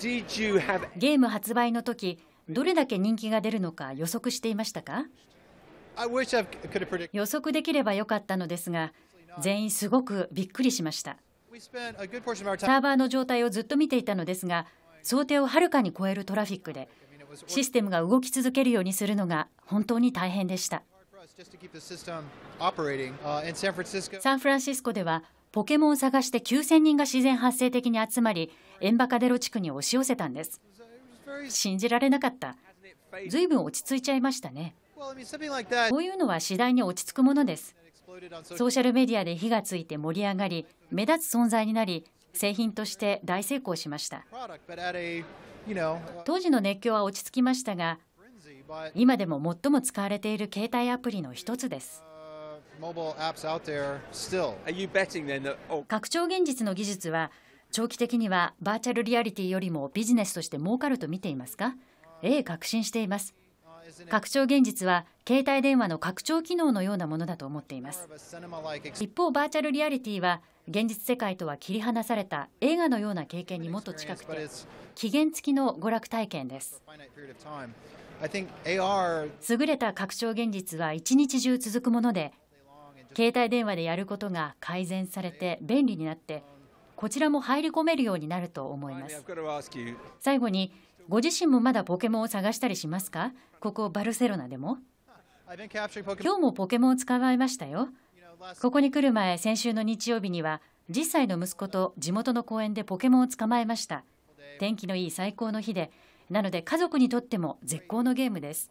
ゲーム発売の時どれだけ人気が出るのか予測していましたか予測できればよかったのですが全員すごくびっくりしましたサーバーの状態をずっと見ていたのですが想定をはるかに超えるトラフィックでシステムが動き続けるようにするのが本当に大変でしたサンフランシスコではポケモンを探して9000人が自然発生的に集まりエンバカデロ地区に押し寄せたんです信じられなかったずいぶん落ち着いちゃいましたねこういうのは次第に落ち着くものですソーシャルメディアで火がついて盛り上がり目立つ存在になり製品として大成功しました当時の熱狂は落ち着きましたが今でも最も使われている携帯アプリの一つです拡張現実の技術は長期的にはバーチャルリアリティよりもビジネスとして儲かると見ていますか A 確信しています拡張現実は携帯電話の拡張機能のようなものだと思っています一方バーチャルリアリティは現実世界とは切り離された映画のような経験にもっと近くて期限付きの娯楽体験です優れた拡張現実は一日中続くもので携帯電話でやることが改善されて便利になってこちらも入り込めるようになると思います最後にご自身もまだポケモンを探したりしますかここバルセロナでも今日もポケモンを捕まえましたよここに来る前先週の日曜日には10歳の息子と地元の公園でポケモンを捕まえました天気のいい最高の日でなので家族にとっても絶好のゲームです